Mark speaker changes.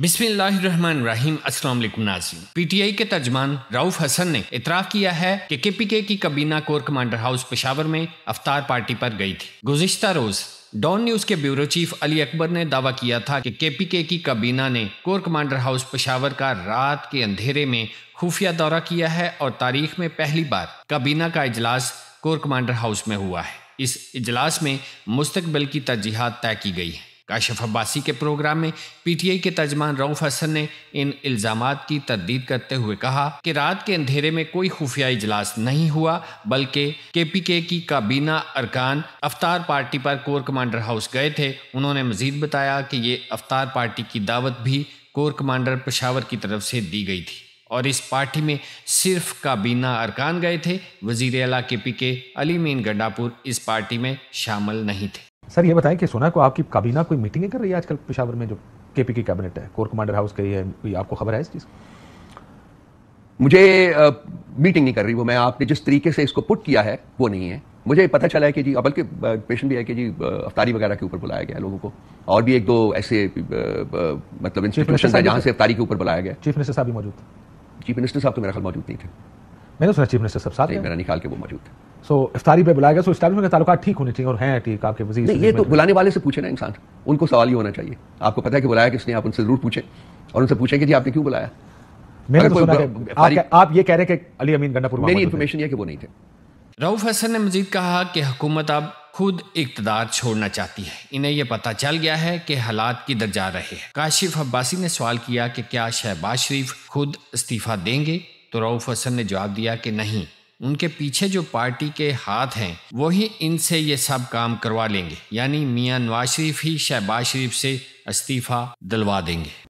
Speaker 1: बिस्मिल्लाहिर्रहमानिर्रहीम अस्सलाम वालेकुम टी पीटीआई के तर्जमान राउफ हसन ने इतराफ़ किया है कि केपीके की कबीना कोर कमांडर हाउस पेशावर में अफ्तार पार्टी पर गई थी गुजशत रोज़ डॉन न्यूज के ब्यूरो चीफ अली अकबर ने दावा किया था कि केपीके की कबीना ने कोर कमांडर हाउस पेशावर का रात के अंधेरे में खुफिया दौरा किया है और तारीख में पहली बार कबीना का इजलास कोर कमांडर हाउस में हुआ है इस इजलास में मुस्तबिल की तरजीहत तय की गई है काशफ अब्बासी के प्रोग्राम में पीटीआई के तर्जमान रऊफ हसन ने इन इल्ज़ाम की तरदीद करते हुए कहा कि रात के अंधेरे में कोई खुफिया इजलास नहीं हुआ बल्कि के पी के की काबीना अरकान अवतार पार्टी पर कोर कमांडर हाउस गए थे उन्होंने मजीद बताया कि ये अवतार पार्टी की दावत भी कोर कमांडर पशावर की तरफ से दी गई थी और इस पार्टी में सिर्फ काबीना अरकान गए थे वजीर अला के पी के अली मीन गंडापुर इस पार्टी में शामिल नहीं थे
Speaker 2: सर ये बताएं कि सोना को आपकी काबीना कोई मीटिंगें कर रही है आजकल पिशावर में जो के पी की कैबिनेट है कोर कमांडर हाउस कही है कोई आपको खबर है इस चीज़
Speaker 3: मुझे आ, मीटिंग नहीं कर रही वो मैं आपने जिस तरीके से इसको पुट किया है वो नहीं है मुझे पता चला है कि जी बल्कि पेशेंट भी है कि जी अफ्तारी वगैरह के ऊपर बुलाया गया लोगों को और भी एक दो ऐसे मतलब इंस्टीट्यूशन है जहाँ से अफ्तारी के ऊपर बुलाया गया
Speaker 2: चीफ मिनिस्टर साहब भी मौजूद थे चीफ मिनिस्टर साहब तो मेरा ख्याल मौजूद नहीं थे मैंने सुना चीफ मिनिस्टर साहब साथ मेरा निकाल के वो मौजूद थे सो इफ्तारी पे बुलाया गया सो इस्टेब्लिशमेंट के ताल्लुक ठीक होने चाहिए और हैं ठीक आपके वजीर ये तो बुलाने वाले से पूछे ना इंसान उनको सवाल ही
Speaker 3: होना चाहिए आपको पता है कि बुलाया किसने आप उनसे जरूर पूछें और उनसे पूछें कि जी आपने क्यों बुलाया मैंने तो सुना आप ये कह रहे हैं कि अली अमीन गंडापुर मेरी इन्फॉर्मेशन ये कि वो नहीं थे
Speaker 1: रऊफ हसन ने मजीद कहा कि हुकूमत अब खुद इकतदार छोड़ना चाहती है इन्हें यह पता चल गया है कि हालात किधर जा रहे हैं काशिफ अब्बासी ने सवाल किया कि क्या शहबाज शरीफ खुद इस्तीफा देंगे तो रऊफ हसन ने जवाब दिया कि नहीं उनके पीछे जो पार्टी के हाथ हैं वही इनसे ये सब काम करवा लेंगे यानी मियां नवाज शरीफ ही शहबाज शरीफ से इस्तीफा दिलवा देंगे